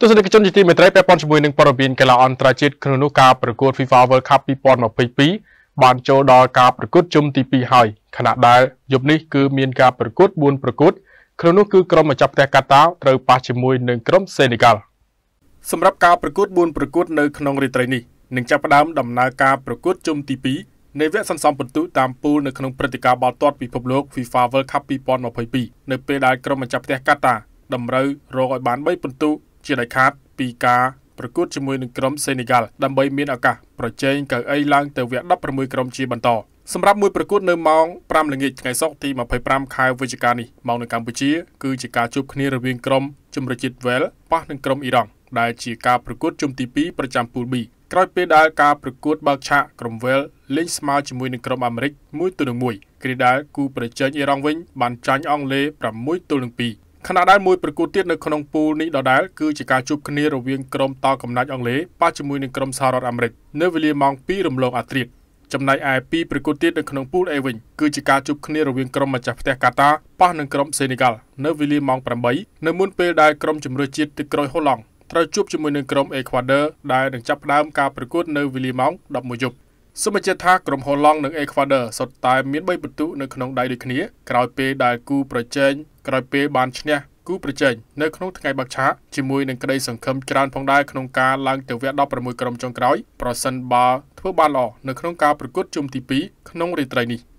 ទស្សនិកជនជាទីមេត្រីពាក់ព័ន្ធជាមួយនឹងព័ត៌មានកីឡាអន្តរជាតិក្នុងនោះការប្រកួត FIFA World Cup 2022បានចូលដល់ការប្រកួតជុំទី2ហើយខណៈដែលយប់នេះគឺមានការប្រកួត4ប្រកួតក្នុងនោះគឺក្រុមម្ចាស់ផ្ទះកាតាត្រូវប៉ះជាមួយនឹងក្រុមសេនីហ្កាល់សម្រាប់ការប្រកួត4ប្រកួតនៅ ក្នុងរាត្រីនេះនឹងចាប់ផ្ដើមដំណើរការប្រកួតជុំទី2នៃវគ្គសន្សំពិន្ទុតាមពូលនៅក្នុងព្រឹត្តិការណ៍បាល់ទាត់ពិភពលោក FIFA World Cup 2022នៅពេលដែលក្រុមម្ចាស់ផ្ទះកាតា តម្រូវរកឲ្យបាន3ពិន្ទុជាដាច់ខាតពីការប្រកួតជាមួយនឹងក្រុមសេនីហ្គាល់ដើម្បីមានឱកាសប្រជែងកៅអីឡើងទៅវគ្គ16ក្រុមជាបន្តសម្រាប់មួយប្រកួតនៅម៉ោង5ល្ងាចថ្ងៃសុក្រទី25ខែវិច្ឆិកានេះមកនៅកម្ពុជាគឺជា ការជួបគ្នារវាងក្រុមជំនឿជាតិវែលប៉ះនឹងក្រុមអ៊ីរ៉ង់ដែលជាការប្រកួតជុំទី2ប្រចាំពូល B ក្រោយពេលដែលការប្រកួតបើកឆាកក្រុមវែលលេងស្មើជាមួយនឹងក្រុមអាមេរិក1ទល់នឹង1គ្រាដែលគូប្រជែងអ៊ីរ៉ង់វិញបានចាញ់អង់គ្លេស6ទល់នឹង2ខណៈដែលមួយប្រកួតទៀតនៅក្នុងពូលនេះដដែលគឺជាការជួបគ្នារវាងក្រុមតកំណាច់អង់គ្លេសប៉ះជាមួយនឹងក្រុមសហរដ្ឋអាមេរិកនៅវេលាម៉ោង2រំលងអាត្រិតចំណែកឯពីប្រកួតទៀតនៅក្នុងពូល A វិញគឺជាការជួបគ្នារវាងក្រុមម្ចាស់ផ្ទះកាតាប៉ះនឹងក្រុមសេនីហ្កាល់នៅវេលាម៉ោង8នៅមុនពេលដែលក្រុមជម្រើសជាតិទឹកក្រោយហូឡង់ត្រូវជួបជាមួយនឹងក្រុមអេក្វាដ័រដែលនឹងចាប់ផ្ដើមការប្រកួតនៅវេលាម៉ោង11យប់សូមបញ្ជាក់ថាក្រុមហ៊ុនឡង់និងអេក្វាដ័រសុទ្ធតែ មាន3ពិន្ទុនៅក្នុងដៃដូចគ្នាក្រោយពេលដែលគូប្រជែងក្រោយពេលបានឈ្នះគូប្រជែងនៅក្នុងថ្ងៃបាក់ឆាកជាមួយនឹងក្តីសង្ឃឹមច្រើនផងដែរក្នុងការឡើងទៅវគ្គ16ក្រុមចុងក្រោយប្រសិនបើធ្វើបានល្អនៅក្នុងការប្រកួតជុំទី2ក្នុងរាត្រីនេះ។